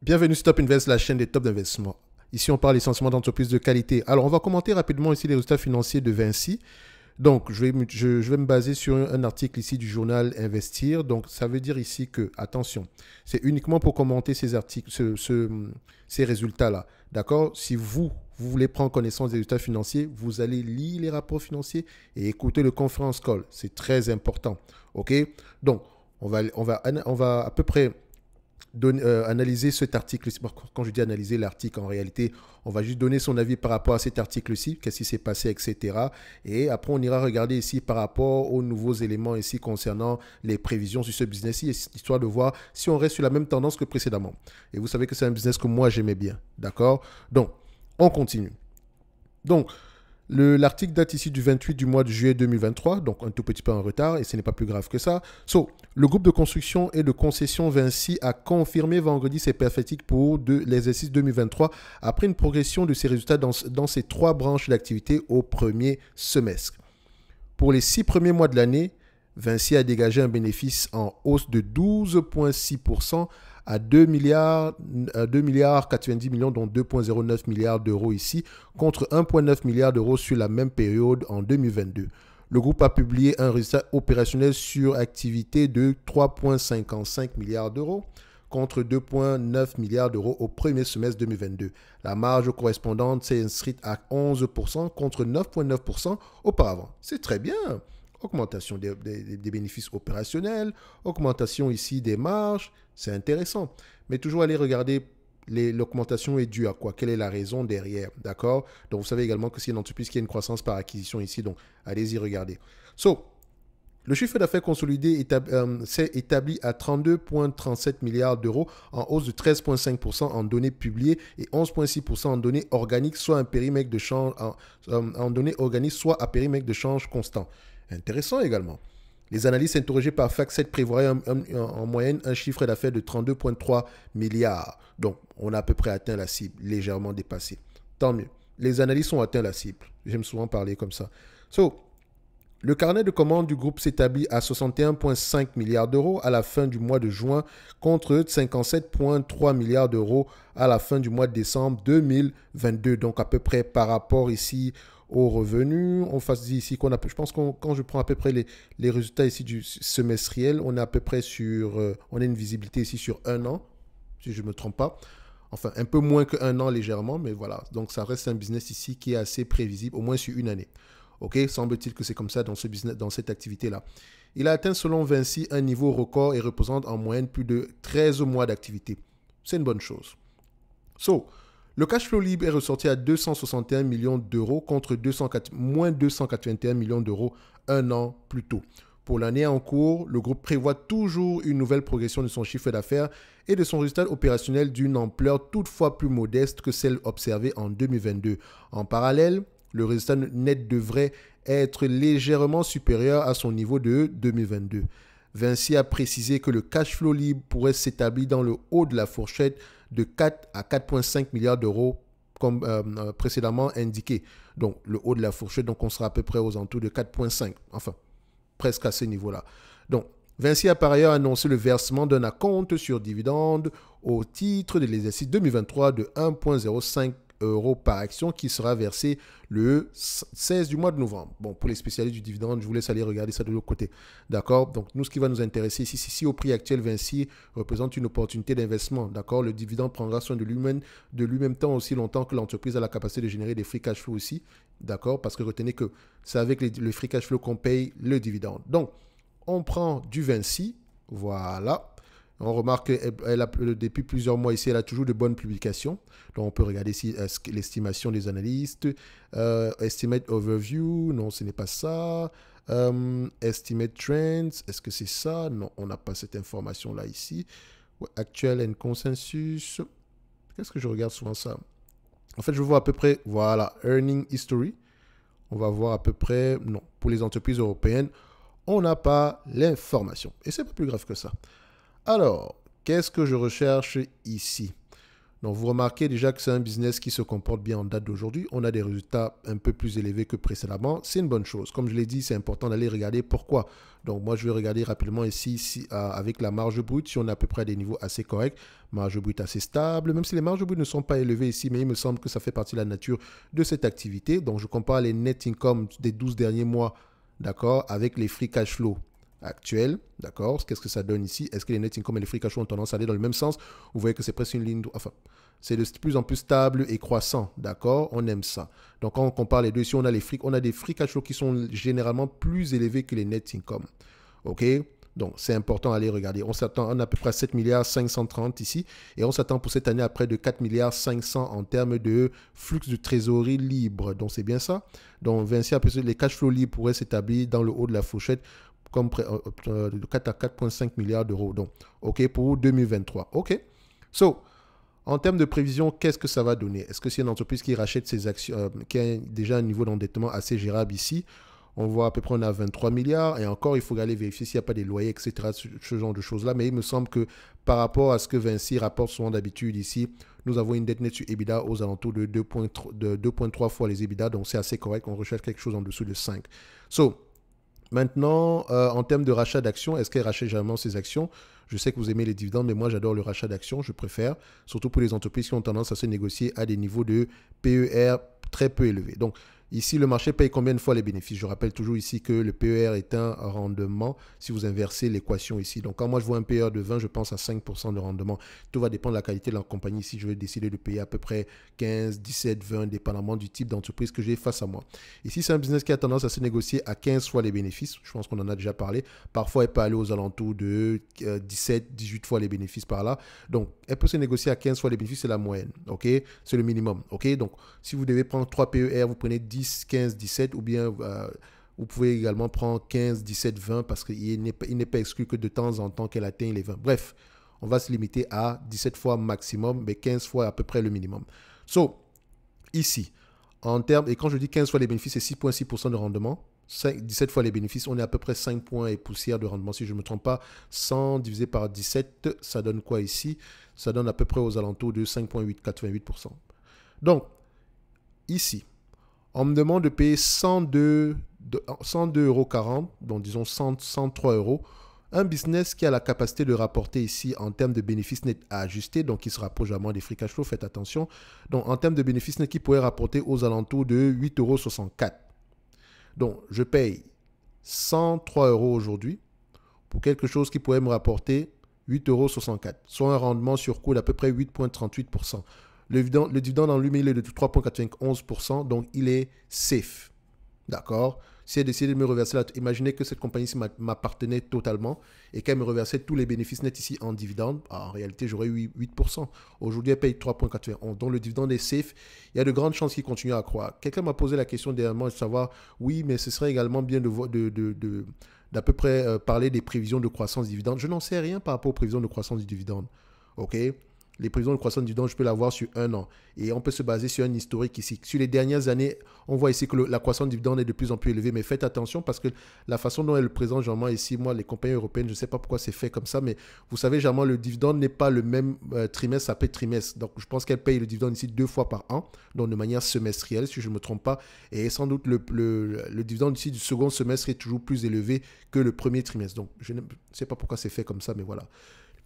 Bienvenue sur Stop Invest, la chaîne des top d'investissement. Ici, on parle licenciement d'entreprises de qualité. Alors, on va commenter rapidement ici les résultats financiers de Vinci. Donc, je vais, me baser sur un, article ici du journal Investir. Donc, ça veut dire ici que, attention, c'est uniquement pour commenter ces articles, ces résultats-là. D'accord Si vous, vous voulez prendre connaissance des résultats financiers, vous allez lire les rapports financiers et écouter le conference call. C'est très important. OK Donc, on va, on, va, on va à peu près euh, analyser cet article. Quand je dis analyser l'article, en réalité, on va juste donner son avis par rapport à cet article-ci, qu'est-ce qui s'est passé, etc. Et après, on ira regarder ici par rapport aux nouveaux éléments ici concernant les prévisions sur ce business-ci, histoire de voir si on reste sur la même tendance que précédemment. Et vous savez que c'est un business que moi, j'aimais bien. D'accord Donc, on continue. Donc, L'article date ici du 28 du mois de juillet 2023, donc un tout petit peu en retard, et ce n'est pas plus grave que ça. So, le groupe de construction et de concession Vinci a confirmé vendredi ses perspectives pour l'exercice 2023 après une progression de ses résultats dans, ses trois branches d'activité au premier semestre. Pour les six premiers mois de l'année, Vinci a dégagé un bénéfice en hausse de 12,6% à 2 milliards, 2 milliards 90 millions, dont 2,09 milliards d'euros ici, contre 1,9 milliard d'euros sur la même période en 2022. Le groupe a publié un résultat opérationnel sur activité de 3,55 milliards d'euros contre 2,9 milliards d'euros au premier semestre 2022. La marge correspondante s'est inscrite à 11% contre 9,9% auparavant. C'est très bien augmentation des, bénéfices opérationnels, augmentation ici des marges, c'est intéressant. Mais toujours aller regarder l'augmentation est due à quoi Quelle est la raison derrière D'accord Donc vous savez également que c'est une entreprise qui a une croissance par acquisition ici, donc allez-y regarder. So, le chiffre d'affaires consolidé euh, s'est établi à 32,37 milliards d'euros en hausse de 13,5% en données publiées et 11,6% en données organiques, soit un périmètre de change, en, euh, en données organiques, soit à périmètre de change constant. Intéressant également. Les analystes interrogés par FAC7 prévoyaient en, moyenne un chiffre d'affaires de 32,3 milliards. Donc, on a à peu près atteint la cible, légèrement dépassée. Tant mieux. Les analystes ont atteint la cible. J'aime souvent parler comme ça. So, le carnet de commandes du groupe s'établit à 61,5 milliards d'euros à la fin du mois de juin contre 57,3 milliards d'euros à la fin du mois de décembre 2022. Donc à peu près par rapport ici au revenus. On fasse ici qu'on a, je pense qu'on quand je prends à peu près les, résultats ici du semestriel, on est à peu près sur, euh, on a une visibilité ici sur un an, si je ne me trompe pas. Enfin, un peu moins qu'un an légèrement, mais voilà. Donc, ça reste un business ici qui est assez prévisible, au moins sur une année. OK Semble-t-il que c'est comme ça dans, ce business, dans cette activité-là. Il a atteint, selon Vinci, un niveau record et représente en moyenne plus de 13 mois d'activité. C'est une bonne chose. So, le cash flow libre est ressorti à 261 millions d'euros contre moins 281 millions d'euros un an plus tôt. Pour l'année en cours, le groupe prévoit toujours une nouvelle progression de son chiffre d'affaires et de son résultat opérationnel d'une ampleur toutefois plus modeste que celle observée en 2022. En parallèle, le résultat net devrait être légèrement supérieur à son niveau de 2022. Vinci a précisé que le cash flow libre pourrait s'établir dans le haut de la fourchette de 4 à 4,5 milliards d'euros comme euh, euh, précédemment indiqué. Donc le haut de la fourchette, donc on sera à peu près aux entours de 4,5, enfin presque à ce niveau-là. Donc Vinci a par ailleurs annoncé le versement d'un acompte sur dividende au titre de l'exercice 2023 de 1,05 euros par action qui sera versé le 16 du mois de novembre. Bon, pour les spécialistes du dividende, je vous laisse aller regarder ça de l'autre côté. D'accord Donc, nous, ce qui va nous intéresser ici, c'est si au prix actuel, Vinci représente une opportunité d'investissement. D'accord Le dividende prendra soin de lui-même, de lui-même temps aussi longtemps que l'entreprise a la capacité de générer des free cash flow aussi. D'accord Parce que retenez que c'est avec le free cash flow qu'on paye le dividende. Donc, on prend du Vinci. Voilà. On remarque qu'elle a, euh, depuis plusieurs mois ici, elle a toujours de bonnes publications. Donc, on peut regarder ici euh, l'estimation des analystes. Euh, estimate overview, non, ce n'est pas ça. estimate trends, est-ce que c'est ça Non, on n'a pas cette information-là ici. Actual and consensus. Qu'est-ce que je regarde souvent ça En fait, je vois à peu près, voilà, earning history. On va voir à peu près, non, pour les entreprises européennes, on n'a pas l'information. Et c'est pas plus grave que ça. Alors, qu'est-ce que je recherche ici donc vous remarquez déjà que c'est un business qui se comporte bien en date d'aujourd'hui. On a des résultats un peu plus élevés que précédemment. C'est une bonne chose. Comme je l'ai dit, c'est important d'aller regarder pourquoi. Donc moi, je vais regarder rapidement ici, avec la marge brute, si on a à peu près des niveaux assez corrects. Marge brute assez stable, même si les marges brutes ne sont pas élevées ici, mais il me semble que ça fait partie de la nature de cette activité. Donc je compare les net income des 12 derniers mois, d'accord, avec les free cash flow actuel, d'accord Qu'est-ce que ça donne ici Est-ce que les net income et les free cash flow ont tendance à aller dans le même sens Vous voyez que c'est presque une ligne, enfin, c'est de plus en plus stable et croissant, d'accord On aime ça. Donc, quand on compare les deux, ici, on a les free, on a des free cash flow qui sont généralement plus élevés que les net income, ok donc, c'est important à aller regarder. On s'attend, on a à peu près 7 milliards 530 ici, et on s'attend pour cette année à près de 4 milliards 500 en termes de flux de trésorerie libre. Donc, c'est bien ça. Donc, Vinci les cash flows libres pourraient s'établir dans le haut de la fourchette comme euh, euh, de 4 à 4,5 milliards d'euros. Donc, OK, pour 2023. OK. So, en termes de prévision, qu'est-ce que ça va donner Est-ce que c'est une entreprise qui rachète ses actions, euh, qui a déjà un niveau d'endettement assez gérable ici On voit à peu près on a 23 milliards et encore, il faut aller vérifier s'il n'y a pas des loyers, etc., ce genre de choses-là. Mais il me semble que par rapport à ce que Vinci rapporte souvent d'habitude ici, nous avons une dette nette sur EBITDA aux alentours de 2,3 fois les EBITDA, donc c'est assez correct. On recherche quelque chose en dessous de 5. So, Maintenant, euh, en termes de rachat d'actions, est-ce qu'elle rachète jamais ses actions Je sais que vous aimez les dividendes, mais moi j'adore le rachat d'actions, je préfère, surtout pour les entreprises qui ont tendance à se négocier à des niveaux de PER très peu élevés. Donc, Ici, le marché paye combien de fois les bénéfices Je rappelle toujours ici que le PER est un rendement si vous inversez l'équation ici. Donc, quand moi je vois un PER de 20, je pense à 5% de rendement. Tout va dépendre de la qualité de la compagnie. Ici, je vais décider de payer à peu près 15, 17, 20, dépendamment du type d'entreprise que j'ai face à moi. Ici, c'est un business qui a tendance à se négocier à 15 fois les bénéfices. Je pense qu'on en a déjà parlé. Parfois, elle peut aller aux alentours de 17, euh, 18 fois les bénéfices par là. Donc, elle peut se négocier à 15 fois les bénéfices, c'est la moyenne. OK C'est le minimum. OK Donc, si vous devez prendre 3 PER, vous prenez 10 15, 17, ou bien euh, vous pouvez également prendre 15, 17, 20, parce qu'il n'est pas exclu que de temps en temps qu'elle atteigne les 20. Bref, on va se limiter à 17 fois maximum, mais 15 fois à peu près le minimum. So, ici, en termes, et quand je dis 15 fois les bénéfices, c'est 6,6% de rendement. 5, 17 fois les bénéfices, on est à peu près 5 points et poussière de rendement. Si je ne me trompe pas, 100 divisé par 17, ça donne quoi ici Ça donne à peu près aux alentours de 5,8, Donc, ici, on me demande de payer 102, euros donc disons 103 euros. Un business qui a la capacité de rapporter ici en termes de bénéfices nets à ajuster, donc qui se rapproche vraiment des free cash flow, faites attention. Donc en termes de bénéfices nets qui pourrait rapporter aux alentours de 8,64 euros. Donc je paye 103 euros aujourd'hui pour quelque chose qui pourrait me rapporter 8,64 euros, soit un rendement sur coût d'à peu près 8,38%. Le dividende, en lui-même, est de 3,91%, donc il est safe. D'accord Si elle décidait de me reverser, imaginez que cette compagnie m'appartenait totalement et qu'elle me reversait tous les bénéfices nets ici en dividende, bah, en réalité, j'aurais eu 8%. Aujourd'hui, elle paye 3,91. Donc le dividende est safe. Il y a de grandes chances qu'il continue à croître. Quelqu'un m'a posé la question dernièrement de savoir, oui, mais ce serait également bien de, de, d'à peu près euh, parler des prévisions de croissance du dividende. Je n'en sais rien par rapport aux prévisions de croissance du dividende. OK les prévisions de croissance du don, je peux l'avoir sur un an. Et on peut se baser sur un historique ici. Sur les dernières années, on voit ici que la croissance du dividende est de plus en plus élevée. Mais faites attention parce que la façon dont elle présente généralement ici, moi, les compagnies européennes, je ne sais pas pourquoi c'est fait comme ça, mais vous savez, généralement, le dividende n'est pas le même trimestre, euh, trimestre après trimestre. Donc, je pense qu'elle paye le dividende ici deux fois par an, donc de manière semestrielle, si je ne me trompe pas. Et sans doute, le, le, dividende ici du second semestre est toujours plus élevé que le premier trimestre. Donc, je ne sais pas pourquoi c'est fait comme ça, mais voilà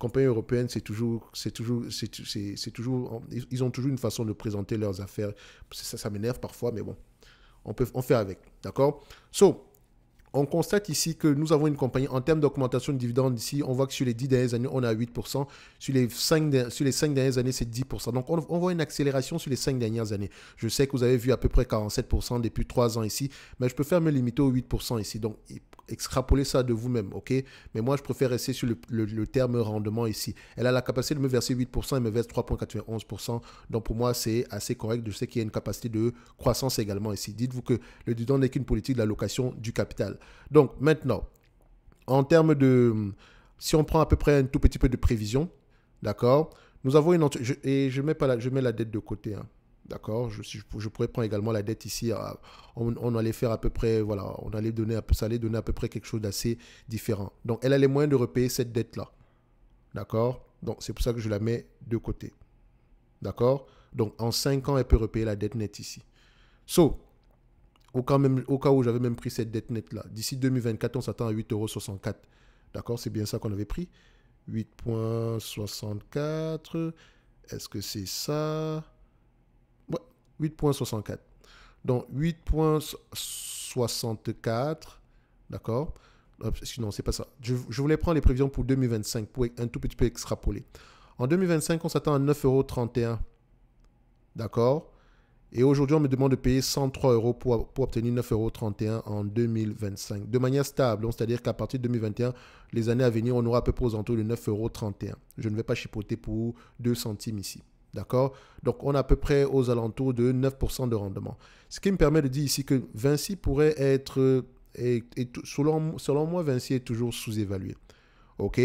compagnies européennes, c'est toujours, c'est toujours, c'est, toujours, ils ont toujours une façon de présenter leurs affaires. Ça, ça m'énerve parfois, mais bon, on peut, on fait avec, d'accord So, on constate ici que nous avons une compagnie en termes d'augmentation de dividendes ici, on voit que sur les 10 dernières années, on a 8%. Sur les 5, sur les dernières années, c'est 10%. Donc, on, voit une accélération sur les 5 dernières années. Je sais que vous avez vu à peu près 47% depuis 3 ans ici, mais je préfère me limiter aux 8% ici. Donc, extrapoler ça de vous-même, ok Mais moi, je préfère rester sur le, terme rendement ici. Elle a la capacité de me verser 8%, et me verse 3,91%. Donc, pour moi, c'est assez correct. Je sais qu'il y a une capacité de croissance également ici. Dites-vous que le dividende n'est qu'une politique d'allocation du capital. Donc maintenant, en termes de... Si on prend à peu près un tout petit peu de prévision, d'accord Nous avons une... et je mets, pas la, je mets la dette de côté. Hein, d'accord je, je, pourrais prendre également la dette ici. On, allait faire à peu près, voilà, on allait donner, ça allait donner à peu près quelque chose d'assez différent. Donc, elle a les moyens de repayer cette dette-là. D'accord Donc, c'est pour ça que je la mets de côté. D'accord Donc, en 5 ans, elle peut repayer la dette nette ici. So, au cas, même, au cas où j'avais même pris cette dette nette là. D'ici 2024, on s'attend à 8,64€. D'accord C'est bien ça qu'on avait pris. 8,64. Est-ce que c'est ça Ouais, 8,64. Donc 8,64. D'accord Sinon, c'est pas ça. Je, voulais prendre les prévisions pour 2025 pour un tout petit peu extrapoler. En 2025, on s'attend à 9,31 D'accord et aujourd'hui, on me demande de payer 103 euros pour, obtenir 9,31 euros en 2025. De manière stable, c'est-à-dire qu'à partir de 2021, les années à venir, on aura à peu près aux alentours de 9,31 euros. Je ne vais pas chipoter pour 2 centimes ici. D'accord Donc, on a à peu près aux alentours de 9% de rendement. Ce qui me permet de dire ici que Vinci pourrait être, euh, et, selon, selon moi, Vinci est toujours sous-évalué. OK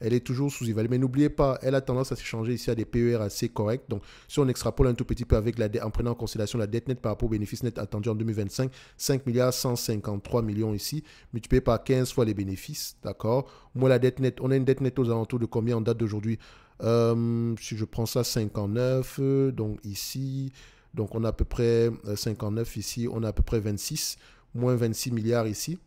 elle est toujours sous-évaluée. Mais n'oubliez pas, elle a tendance à s'échanger ici à des PER assez corrects. Donc, si on extrapole un tout petit peu avec la en prenant en considération la dette nette par rapport au bénéfice net attendu en 2025, 5 milliards 153 millions ici, multiplié par 15 fois les bénéfices, d'accord Moi, la dette nette, on a une dette nette aux alentours de combien en date d'aujourd'hui euh, Si je prends ça, 59, euh, donc ici, donc on a à peu près 59 euh, ici, on a à peu près 26, moins 26 milliards ici.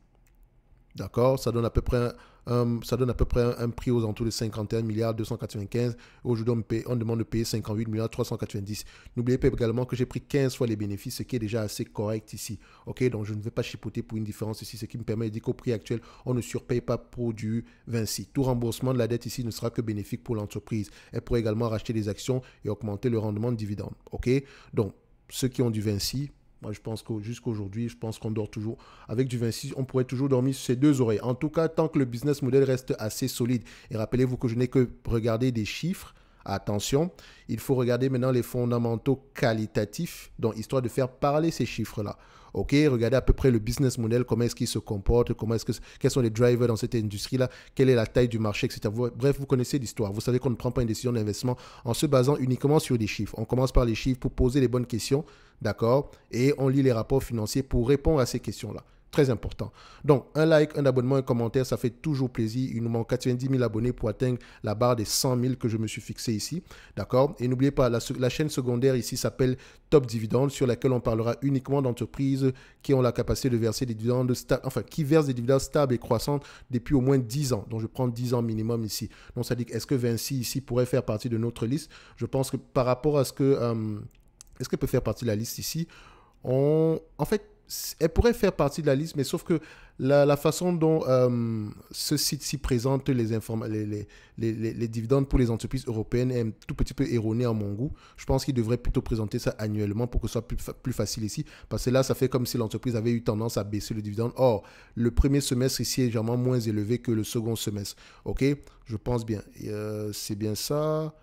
D'accord Ça donne à peu près Hum, ça donne à peu près un, prix aux alentours de 51 milliards 295. Aujourd'hui, on, demande de payer 58 milliards 390. N'oubliez pas également que j'ai pris 15 fois les bénéfices, ce qui est déjà assez correct ici. Ok, donc je ne vais pas chipoter pour une différence ici, ce qui me permet de dire qu'au prix actuel, on ne surpaye pas pour du Vinci. Tout remboursement de la dette ici ne sera que bénéfique pour l'entreprise. Elle pourrait également racheter des actions et augmenter le rendement de dividendes. Ok, donc ceux qui ont du Vinci... Moi, je pense que jusqu'aujourd'hui, je pense qu'on dort toujours avec du 26, on pourrait toujours dormir sur ses deux oreilles. En tout cas, tant que le business model reste assez solide. Et rappelez-vous que je n'ai que regardé des chiffres. Attention, il faut regarder maintenant les fondamentaux qualitatifs, donc histoire de faire parler ces chiffres-là. OK, regardez à peu près le business model, comment est-ce qu'il se comporte, comment est-ce que, quels sont les drivers dans cette industrie-là, quelle est la taille du marché, etc. bref, vous connaissez l'histoire. Vous savez qu'on ne prend pas une décision d'investissement en se basant uniquement sur des chiffres. On commence par les chiffres pour poser les bonnes questions, d'accord Et on lit les rapports financiers pour répondre à ces questions-là. Très important. Donc, un like, un abonnement, un commentaire, ça fait toujours plaisir. Il nous manque 90 000 abonnés pour atteindre la barre des 100 000 que je me suis fixé ici. D'accord Et n'oubliez pas, la, chaîne secondaire ici s'appelle Top Dividende, sur laquelle on parlera uniquement d'entreprises qui ont la capacité de verser des dividendes stables, enfin, qui versent des dividendes stables et croissantes depuis au moins 10 ans. Donc, je prends 10 ans minimum ici. Donc, ça dit, est-ce que Vinci ici pourrait faire partie de notre liste Je pense que par rapport à ce que. Euh, est-ce qu'elle peut faire partie de la liste ici on... En fait, elle pourrait faire partie de la liste, mais sauf que la, façon dont euh, ce site-ci présente les, les, les, dividendes pour les entreprises européennes est un tout petit peu erronée à mon goût. Je pense qu'il devrait plutôt présenter ça annuellement pour que ce soit plus, facile ici, parce que là, ça fait comme si l'entreprise avait eu tendance à baisser le dividende. Or, le premier semestre ici est légèrement moins élevé que le second semestre. OK Je pense bien. Euh, c'est bien ça.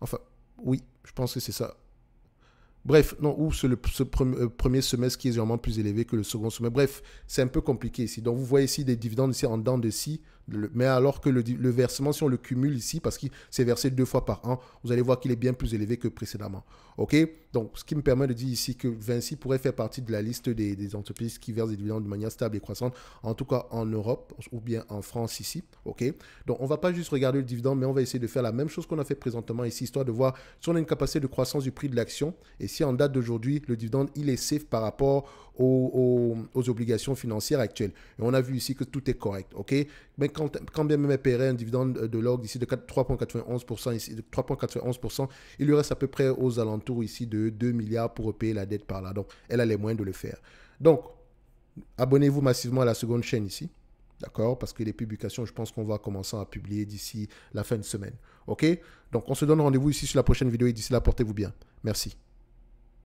Enfin, oui, je pense que c'est ça. Bref, non, ou ce, le, euh, premier, semestre qui est vraiment plus élevé que le second semestre. Bref, c'est un peu compliqué ici. Donc, vous voyez ici des dividendes ici en dents de scie mais alors que le, versement, si on le cumule ici, parce qu'il s'est versé deux fois par an, vous allez voir qu'il est bien plus élevé que précédemment. OK Donc, ce qui me permet de dire ici que Vinci pourrait faire partie de la liste des, entreprises qui versent des dividendes de manière stable et croissante, en tout cas en Europe ou bien en France ici. OK Donc, on va pas juste regarder le dividende, mais on va essayer de faire la même chose qu'on a fait présentement ici, histoire de voir si on a une capacité de croissance du prix de l'action et si en date d'aujourd'hui, le dividende, il est safe par rapport aux, obligations financières actuelles. Et on a vu ici que tout est correct. OK Mais quand, bien même elle paierait un dividende de l'orgue d'ici de 3,91%, 3,91%, il lui reste à peu près aux alentours ici de 2 milliards pour repayer la dette par là. Donc, elle a les moyens de le faire. Donc, abonnez-vous massivement à la seconde chaîne ici. D'accord Parce que les publications, je pense qu'on va commencer à publier d'ici la fin de semaine. OK Donc, on se donne rendez-vous ici sur la prochaine vidéo et d'ici là, portez-vous bien. Merci.